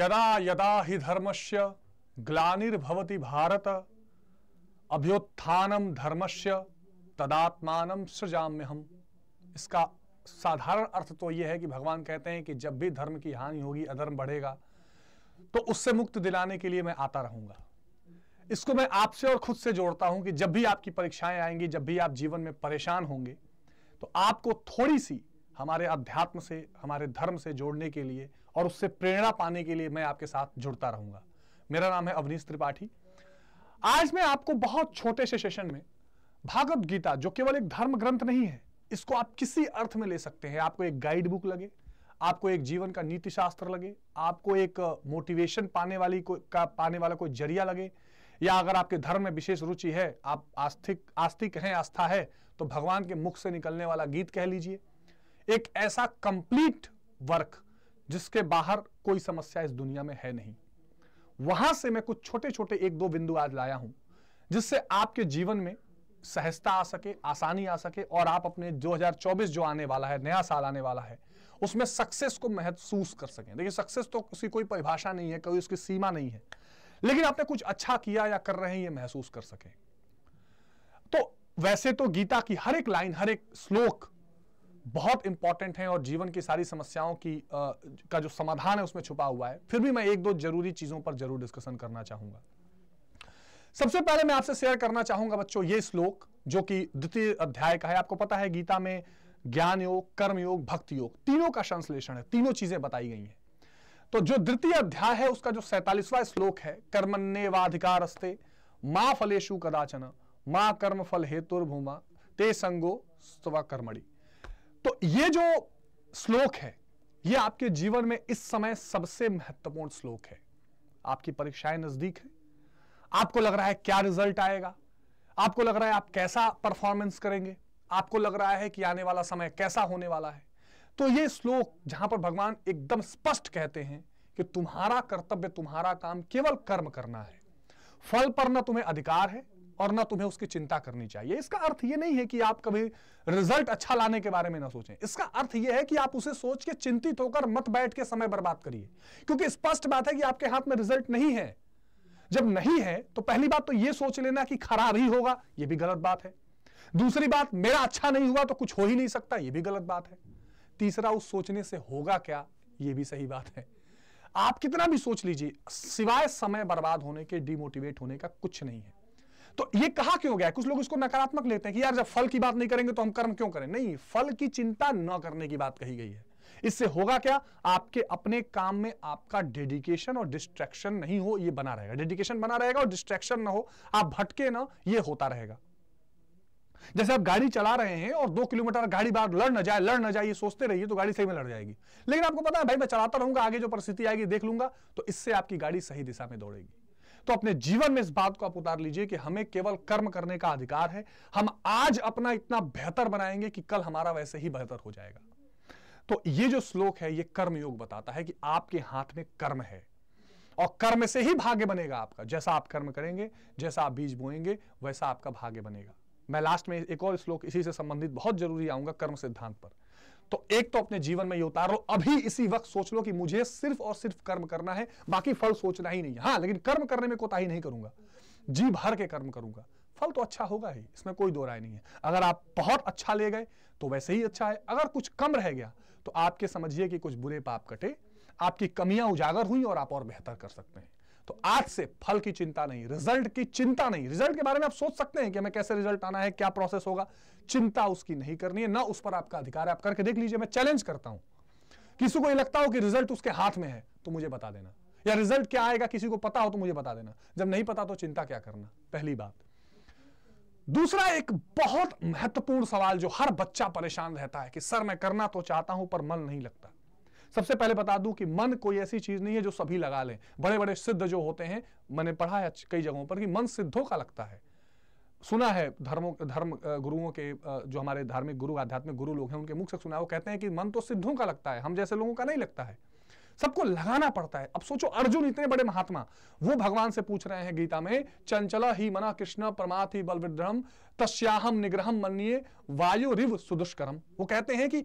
यदा यदा हि से ग्लार्भवती भारत अभ्युत्थानम धर्मस्य तदात्मान सृजाम्य हम इसका साधारण अर्थ तो यह है कि भगवान कहते हैं कि जब भी धर्म की हानि होगी अधर्म बढ़ेगा तो उससे मुक्त दिलाने के लिए मैं आता रहूंगा इसको मैं आपसे और खुद से जोड़ता हूं कि जब भी आपकी परीक्षाएं आएंगी जब भी आप जीवन में परेशान होंगे तो आपको थोड़ी सी हमारे अध्यात्म से हमारे धर्म से जोड़ने के लिए और उससे प्रेरणा पाने के लिए मैं आपके साथ जुड़ता रहूंगा मेरा नाम है अवनीश त्रिपाठी आज मैं आपको बहुत छोटे से सेशन में भागवत गीता जो केवल एक धर्म ग्रंथ नहीं है इसको आप किसी अर्थ में ले सकते हैं आपको एक गाइड बुक लगे आपको एक जीवन का नीति शास्त्र लगे आपको एक मोटिवेशन पाने वाली को का पाने वाला कोई जरिया लगे या अगर आपके धर्म में विशेष रुचि है आप आस्थिक आस्तिक हैं आस्था है तो भगवान के मुख से निकलने वाला गीत कह लीजिए एक ऐसा कंप्लीट वर्क जिसके बाहर कोई समस्या इस दुनिया में है नहीं वहां से मैं कुछ छोटे छोटे एक दो बिंदु आज लाया हूं जिससे आपके जीवन में सहजता आ सके आसानी आ सके और आप अपने 2024 जो आने वाला है नया साल आने वाला है उसमें सक्सेस को महसूस कर सकें देखिए सक्सेस तो उसकी कोई परिभाषा नहीं है कोई उसकी सीमा नहीं है लेकिन आपने कुछ अच्छा किया या कर रहे हैं ये महसूस कर सके तो वैसे तो गीता की हर एक लाइन हर एक श्लोक बहुत इंपॉर्टेंट हैं और जीवन की सारी समस्याओं की आ, का जो समाधान है उसमें छुपा हुआ है फिर भी मैं एक दो जरूरी चीजों पर जरूर डिस्कशन करना चाहूंगा सबसे पहले मैं आपसे शेयर करना चाहूंगा बच्चों ये श्लोक जो कि द्वितीय अध्याय का है आपको पता है गीता में ज्ञान योग कर्म योग भक्ति योग तीनों का संश्लेषण है तीनों चीजें बताई गई हैं तो जो द्वितीय अध्याय है उसका जो सैतालीसवा श्लोक है कर्मण्यवाधिकारस्ते माँ फलेशु कदाचन माँ कर्म फल हेतुर्भूमा ते संगो स्व कर्मणी तो ये जो श्लोक है ये आपके जीवन में इस समय सबसे महत्वपूर्ण श्लोक है आपकी परीक्षाएं नजदीक है आपको लग रहा है क्या रिजल्ट आएगा आपको लग रहा है आप कैसा परफॉर्मेंस करेंगे आपको लग रहा है कि आने वाला समय कैसा होने वाला है तो ये श्लोक जहां पर भगवान एकदम स्पष्ट कहते हैं कि तुम्हारा कर्तव्य तुम्हारा काम केवल कर्म करना है फल पर ना तुम्हें अधिकार है और ना तुम्हें उसकी चिंता करनी चाहिए इसका अर्थ यह नहीं है कि आप कभी रिजल्ट अच्छा लाने के बारे में ना सोचें इसका अर्थ यह है कि आप उसे सोच के चिंतित होकर मत बैठ के समय बर्बाद करिए क्योंकि स्पष्ट बात है कि आपके हाथ में रिजल्ट नहीं है जब नहीं है तो पहली बात तो यह सोच लेना कि खराब ही होगा यह भी गलत बात है दूसरी बात मेरा अच्छा नहीं हुआ तो कुछ हो ही नहीं सकता यह भी गलत बात है तीसरा उस सोचने से होगा क्या यह भी सही बात है आप कितना भी सोच लीजिए सिवाय समय बर्बाद होने के डिमोटिवेट होने का कुछ नहीं है तो ये कहा क्यों गया कुछ लोग इसको नकारात्मक लेते हैं कि यार जब फल की बात नहीं करेंगे तो हम कर्म क्यों करें नहीं फल की चिंता न करने की बात कही गई है इससे होगा क्या आपके अपने काम में आपका डेडिकेशन और डिस्ट्रैक्शन नहीं हो ये बना रहेगा डेडिकेशन बना रहेगा और डिस्ट्रैक्शन ना हो आप भटके ना ये होता रहेगा जैसे आप गाड़ी चला रहे हैं और दो किलोमीटर गाड़ी बाहर लड़ ना जाए लड़ ना जाए ये सोचते रहिए तो गाड़ी सही में लड़ जाएगी लेकिन आपको पता है भाई मैं चलाता रहूंगा आगे जो परिस्थिति आएगी देख लूंगा तो इससे आपकी गाड़ी सही दिशा में दौड़ेगी तो अपने जीवन में इस बात को आप उतार लीजिए कि हमें केवल कर्म करने का अधिकार है हम आज अपना इतना बेहतर बनाएंगे कि कल हमारा वैसे ही बेहतर हो जाएगा तो ये जो श्लोक है ये कर्मयोग बताता है कि आपके हाथ में कर्म है और कर्म से ही भाग्य बनेगा आपका जैसा आप कर्म करेंगे जैसा आप बीज बोएंगे वैसा आपका भाग्य बनेगा मैं लास्ट में एक और श्लोक इसी से संबंधित बहुत जरूरी आऊंगा कर्म सिद्धांत पर तो एक तो अपने जीवन में ये उतार लो अभी इसी वक्त सोच लो कि मुझे सिर्फ और सिर्फ कर्म करना है बाकी फल सोचना ही नहीं हाँ लेकिन कर्म करने में कोताही नहीं करूंगा जी भर के कर्म करूंगा फल तो अच्छा होगा ही इसमें कोई दो राय नहीं है अगर आप बहुत अच्छा ले गए तो वैसे ही अच्छा है अगर कुछ कम रह गया तो आपके समझिए कि कुछ बुरे पाप कटे आपकी कमियां उजागर हुई और आप और बेहतर कर सकते हैं तो आज से फल की चिंता नहीं रिजल्ट की चिंता नहीं रिजल्ट के बारे में आप सोच सकते हैं कि हमें कैसे रिजल्ट आना है क्या प्रोसेस होगा चिंता उसकी नहीं करनी है ना उस पर आपका अधिकार है आप करके देख लीजिए मैं चैलेंज करता हूं किसी को यह लगता हो कि रिजल्ट उसके हाथ में है तो मुझे बता देना या रिजल्ट क्या आएगा किसी को पता हो तो मुझे बता देना जब नहीं पता तो चिंता क्या करना पहली बात दूसरा एक बहुत महत्वपूर्ण सवाल जो हर बच्चा परेशान रहता है कि सर मैं करना तो चाहता हूं पर मन नहीं लगता सबसे पहले बता दूं कि मन कोई ऐसी चीज नहीं है जो सभी लगा लें बड़े बड़े सिद्ध जो होते हैं मैंने पढ़ा है कई जगहों पर कि मन सिद्धों का लगता है सुना है धर्मों धर्म गुरुओं के जो हमारे धार्मिक गुरु आध्यात्मिक गुरु लोग हैं उनके मुख से सुना है वो कहते हैं कि मन तो सिद्धों का लगता है हम जैसे लोगों का नहीं लगता है सबको लगाना पड़ता है अब सोचो अर्जुन इतने बड़े महात्मा वो भगवान से पूछ रहे हैं गीता में चंचला ही मना कृष्ण परमाथ ही बलविद्रम तस्याहम निग्रहम मनिय वायु रिव सुदुष्करम वो कहते हैं कि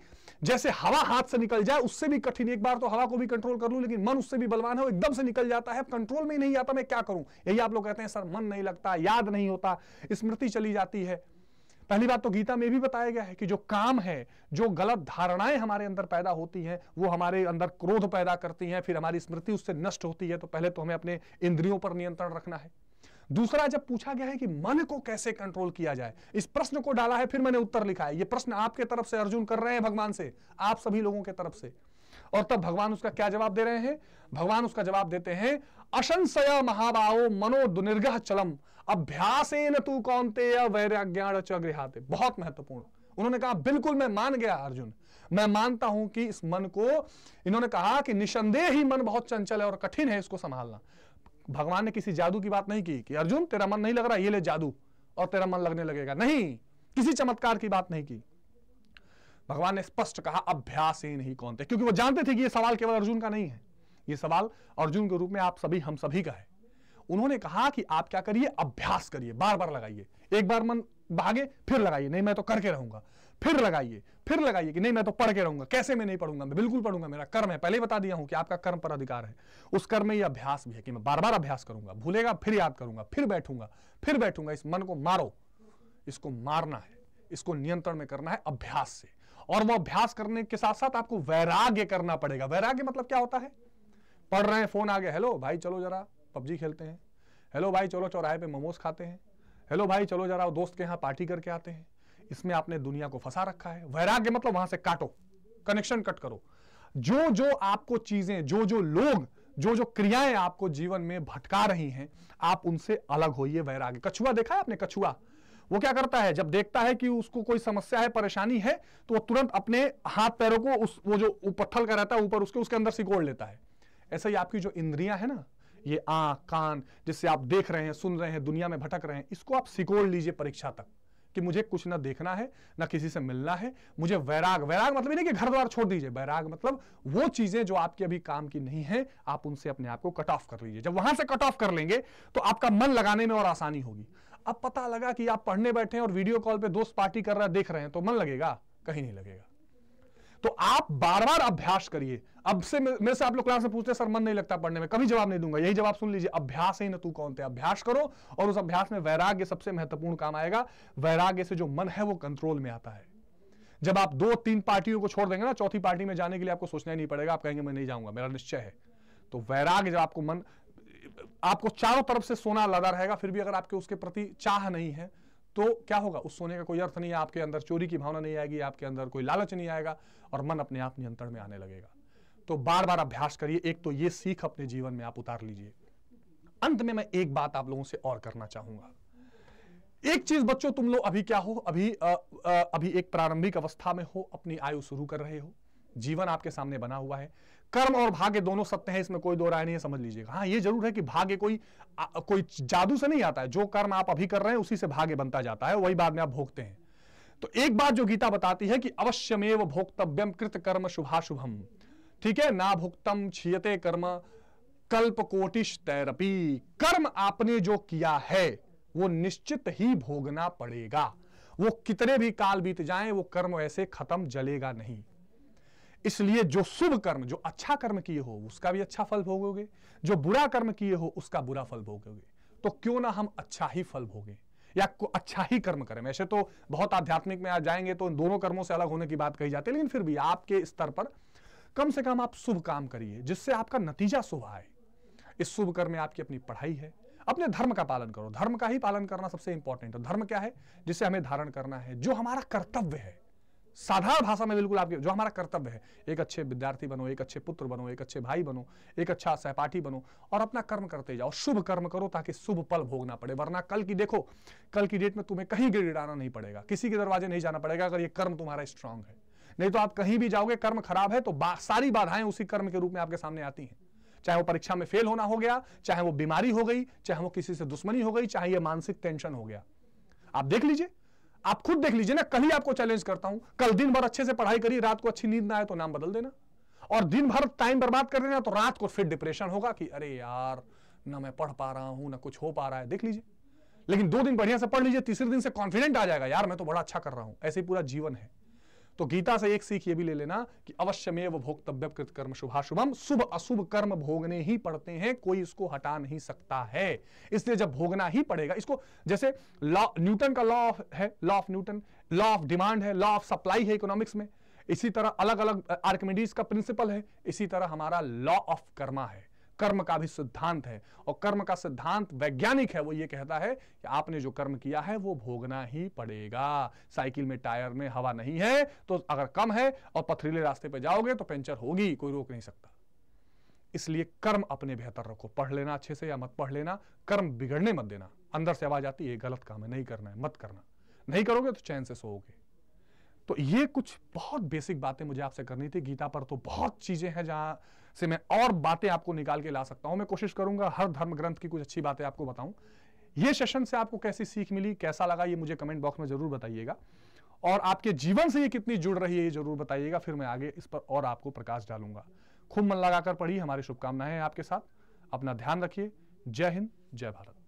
जैसे हवा हाथ से निकल जाए उससे भी कठिन एक बार तो हवा को भी कंट्रोल कर लू लेकिन मन उससे भी बलवान है वो एकदम से निकल जाता है कंट्रोल में ही नहीं आता मैं क्या करूं यही आप लोग कहते हैं सर मन नहीं लगता याद नहीं होता स्मृति चली जाती है पहली बात तो गीता में भी बताया गया है कि जो काम है जो गलत धारणाएं हमारे अंदर पैदा होती हैं वो हमारे अंदर क्रोध पैदा करती हैं फिर हमारी स्मृति उससे नष्ट होती है तो पहले तो हमें अपने इंद्रियों पर नियंत्रण रखना है दूसरा जब पूछा गया है कि मन को कैसे कंट्रोल किया जाए इस प्रश्न को डाला है फिर मैंने उत्तर लिखा है ये प्रश्न आपके तरफ से अर्जुन कर रहे हैं भगवान से आप सभी लोगों के तरफ से और तब भगवान उसका क्या जवाब दे रहे हैं भगवान उसका जवाब देते हैं अशंसय महाबाहो मनो दुनिर्गह चलम अभ्यास तू कौनते वैराग्याण चगृहाते बहुत महत्वपूर्ण उन्होंने कहा बिल्कुल मैं मान गया अर्जुन मैं मानता हूं कि इस मन को इन्होंने कहा कि निसंदेह ही मन बहुत चंचल है और कठिन है इसको संभालना भगवान ने किसी जादू की बात नहीं की कि अर्जुन तेरा मन नहीं लग रहा ये ले जादू और तेरा मन लगने लगेगा नहीं किसी चमत्कार की बात नहीं की भगवान ने स्पष्ट कहा अभ्यास ही नहीं कौन थे क्योंकि वो जानते थे कि ये सवाल केवल अर्जुन का नहीं है ये सवाल अर्जुन के रूप में आप सभी हम सभी का है उन्होंने कहा कि आप क्या करिए अभ्यास करिए बार बार लगाइए एक बार मन भागे फिर लगाइए नहीं मैं तो करके रहूंगा फिर लगाइए फिर लगाइए कि नहीं मैं तो पढ़ के रहूंगा कैसे मैं नहीं पढ़ूंगा मैं बिल्कुल पढ़ूंगा मेरा कर्म है पहले ही बता दिया हूं कि आपका कर्म पर अधिकार है उस कर्म में ये अभ्यास भी है कि मैं बार बार अभ्यास करूंगा भूलेगा फिर याद करूंगा फिर बैठूंगा फिर बैठूंगा इस मन को मारो इसको मारना है इसको नियंत्रण में करना है अभ्यास से और वो अभ्यास करने के साथ साथ आपको वैराग्य करना पड़ेगा वैराग्य मतलब क्या होता है पढ़ रहे हैं फोन आ गया हेलो भाई चलो जरा पबजी खेलते हैं हेलो भाई चलो चौराहे पे मोमोज खाते हैं हेलो भाई चलो जरा दोस्त के यहाँ पार्टी करके आते हैं इसमें आपने दुनिया को फंसा रखा है वैराग्य मतलब वहां से काटो कनेक्शन कट करो जो जो आपको चीजें जो जो लोग जो जो क्रियाएं आपको जीवन में भटका रही हैं आप उनसे अलग होइए वैराग्य कछुआ देखा है आपने कछुआ वो क्या करता है जब देखता है कि उसको कोई समस्या है परेशानी है तो वो तुरंत अपने हाथ पैरों को उस वो जो पत्थल का रहता है ऊपर उसके उसके अंदर सिकोड़ लेता है ऐसे ही आपकी जो इंद्रियां है ना ये आ कान जिससे आप देख रहे हैं सुन रहे हैं दुनिया में भटक रहे हैं इसको आप सिकोड़ लीजिए परीक्षा तक कि मुझे कुछ ना देखना है ना किसी से मिलना है मुझे वैराग वैराग मतलब नहीं कि घर द्वार छोड़ दीजिए वैराग मतलब वो चीजें जो आपके अभी काम की नहीं है आप उनसे अपने आप को कट ऑफ कर लीजिए जब वहां से कट ऑफ कर लेंगे तो आपका मन लगाने में और आसानी होगी अब पता लगा कि आप पढ़ने बैठे और वीडियो कॉल पर दोस्त पार्टी कर रहा देख रहे हैं तो मन लगेगा कहीं नहीं लगेगा तो आप बार बार अभ्यास करिए अब से मेरे से आप लोग क्लास में पूछते हैं सर मन नहीं लगता पढ़ने में कभी जवाब नहीं दूंगा यही जवाब सुन लीजिए अभ्यास ही न तू कौन थे अभ्यास करो और उस अभ्यास में वैराग्य सबसे महत्वपूर्ण काम आएगा वैराग्य से जो मन है वो कंट्रोल में आता है जब आप दो तीन पार्टियों को छोड़ देंगे ना चौथी पार्टी में जाने के लिए आपको सोचना ही नहीं पड़ेगा आप कहेंगे मैं नहीं जाऊंगा मेरा निश्चय है तो वैराग्य जब आपको मन आपको चारों तरफ से सोना लदा रहेगा फिर भी अगर आपके उसके प्रति चाह नहीं है तो क्या होगा उस सोने का कोई अर्थ नहीं है आपके अंदर चोरी की भावना नहीं आएगी आपके अंदर कोई लालच नहीं आएगा और मन अपने आप नियंत्रण में आने लगेगा तो बार बार अभ्यास करिए एक तो ये सीख अपने जीवन में आप उतार लीजिए अंत में मैं एक बात आप लोगों से और करना चाहूंगा एक चीज बच्चों तुम लोग अभी क्या हो अभी आ, आ, अभी एक प्रारंभिक अवस्था में हो अपनी आयु शुरू कर रहे हो जीवन आपके सामने बना हुआ है कर्म और भाग्य दोनों सत्य है इसमें कोई दो राय नहीं है समझ लीजिएगा हाँ ये जरूर है कि भाग्य कोई आ, कोई जादू से नहीं आता है जो कर्म आप अभी कर रहे हैं उसी से भाग्य बनता जाता है वही बाद में आप भोगते हैं तो एक बात जो गीता बताती है कि अवश्यमेव भोक्तव्यम कृत कर्म शुभाशुभम ठीक है ना भुक्तम छियते कर्म कल्प कोटिश तैरपी कर्म आपने जो किया है वो निश्चित ही भोगना पड़ेगा वो कितने भी काल बीत जाए वो कर्म ऐसे खत्म जलेगा नहीं इसलिए जो शुभ कर्म जो अच्छा कर्म किए हो उसका भी अच्छा फल भोगोगे जो बुरा कर्म किए हो उसका बुरा फल भोगोगे तो क्यों ना हम अच्छा ही फल भोगे या अच्छा ही कर्म करें वैसे तो बहुत आध्यात्मिक में आ जाएंगे तो दोनों कर्मों से अलग होने की बात कही जाती है लेकिन फिर भी आपके स्तर पर कम से कम आप शुभ काम करिए जिससे आपका नतीजा शुभ आए इस शुभ कर्म में आपकी अपनी पढ़ाई है अपने धर्म का पालन करो धर्म का ही पालन करना सबसे इंपॉर्टेंट है धर्म क्या है जिसे हमें धारण करना है जो हमारा कर्तव्य है साधारण भाषा में बिल्कुल आपके जो हमारा कर्तव्य है एक अच्छे विद्यार्थी बनो एक अच्छे पुत्र बनो एक अच्छे भाई बनो एक अच्छा सहपाठी बनो और अपना कर्म करते जाओ शुभ कर्म करो ताकि शुभ पल भोगना पड़े वरना कल की देखो कल की डेट में तुम्हें कहीं गिड़ाना नहीं पड़ेगा किसी के दरवाजे नहीं जाना पड़ेगा अगर ये कर्म तुम्हारा स्ट्रांग है नहीं तो आप कहीं भी जाओगे कर्म खराब है तो सारी बाधाएं उसी कर्म के रूप में आपके सामने आती हैं चाहे वो परीक्षा में फेल होना हो गया चाहे वो बीमारी हो गई चाहे वो किसी से दुश्मनी हो गई चाहे ये मानसिक टेंशन हो गया आप देख लीजिए आप खुद देख लीजिए ना कल ही आपको चैलेंज करता हूं कल दिन भर अच्छे से पढ़ाई करिए रात को अच्छी नींद ना आए तो नाम बदल देना और दिन भर टाइम बर्बाद कर देना तो रात को फिर डिप्रेशन होगा कि अरे यार ना मैं पढ़ पा रहा हूं ना कुछ हो पा रहा है देख लीजिए लेकिन दो दिन बढ़िया से पढ़ लीजिए तीसरे दिन से कॉन्फिडेंट आ जाएगा यार मैं तो बड़ा अच्छा कर रहा हूं ऐसे पूरा जीवन है तो गीता से एक सीख ये भी ले लेना कि अवश्यमेव भोक्तव्य कृत कर्म शुभाशुभम शुभ अशुभ कर्म भोगने ही पड़ते हैं कोई इसको हटा नहीं सकता है इसलिए जब भोगना ही पड़ेगा इसको जैसे लॉ न्यूटन का लॉ ऑफ है law of Newton law of demand है लॉ ऑफ सप्लाई है इकोनॉमिक्स में इसी तरह अलग अलग आर्कमेडीज का प्रिंसिपल है इसी तरह हमारा लॉ ऑफ कर्मा है कर्म का भी सिद्धांत है और कर्म का सिद्धांत वैज्ञानिक है वो ये कहता है कि आपने जो कर्म किया है वो भोगना ही पड़ेगा साइकिल में टायर में हवा नहीं है तो अगर कम है और पथरीले रास्ते पर जाओगे तो पंचर होगी कोई रोक नहीं सकता इसलिए कर्म अपने बेहतर रखो पढ़ लेना अच्छे से या मत पढ़ लेना कर्म बिगड़ने मत देना अंदर से आवाज आती है गलत काम है नहीं करना है मत करना नहीं करोगे तो चैन से सोओगे तो ये कुछ बहुत बेसिक बातें मुझे आपसे करनी थी गीता पर तो बहुत चीजें हैं जहां से मैं और बातें आपको निकाल के ला सकता हूं मैं कोशिश करूंगा हर धर्म ग्रंथ की कुछ अच्छी बातें आपको बताऊं ये सेशन से आपको कैसी सीख मिली कैसा लगा ये मुझे कमेंट बॉक्स में जरूर बताइएगा और आपके जीवन से ये कितनी जुड़ रही है ये जरूर बताइएगा फिर मैं आगे इस पर और आपको प्रकाश डालूंगा खूब मन लगाकर पढ़ी हमारी शुभकामनाएं आपके साथ अपना ध्यान रखिए जय हिंद जय भारत